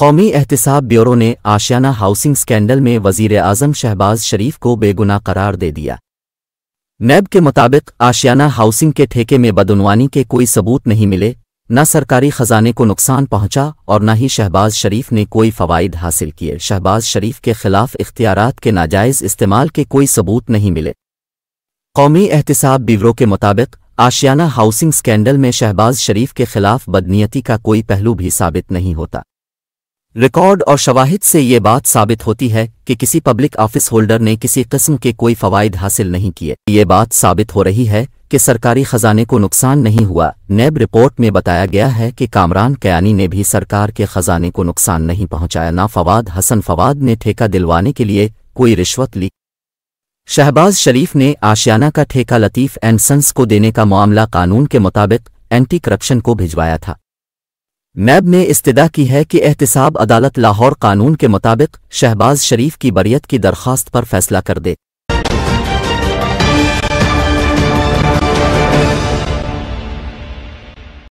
कौमी एहतसाब ब्यूरो ने आशियाना हाउसिंग स्कैंडल में वजीर आजम शहबाज शरीफ को बेगुना करार दे दिया नैब के मुताबिक आशियाना हाउसिंग के ठेके में बदनवानी के कोई सबूत नहीं मिले न सरकारी खजाने को नुकसान पहुंचा और न ही शहबाज शरीफ ने कोई फवाइद हासिल किए शहबाज शरीफ के खिलाफ इख्तियारत के नाजायज इस्तेमाल के कोई सबूत नहीं मिले कौमी एहतसाब ब्यूरो के मुताबिक आशियाना हाउसिंग स्कैंडल में शहबाज शरीफ के खिलाफ बदनीयती का कोई पहलू भी साबित नहीं होता रिकॉर्ड और शवाहिद से ये बात साबित होती है कि किसी पब्लिक ऑफिस होल्डर ने किसी किस्म के कोई फवायद हासिल नहीं किए ये बात साबित हो रही है कि सरकारी खजाने को नुकसान नहीं हुआ नैब रिपोर्ट में बताया गया है कि कामरान कयानी ने भी सरकार के खजाने को नुकसान नहीं पहुंचाया ना फवाद हसन फवाद ने ठेका दिलवाने के लिए कोई रिश्वत ली शहबाज शरीफ ने आशियाना का ठेका लतीफ़ एंड सन्स को देने का मामला कानून के मुताबिक एंटी करप्शन को भिजवाया था नैब ने इस्तदा की है कि एहतसाब अदालत लाहौर कानून के मुताबिक शहबाज शरीफ की बरीत की दरख्वास्त पर फैसला कर दे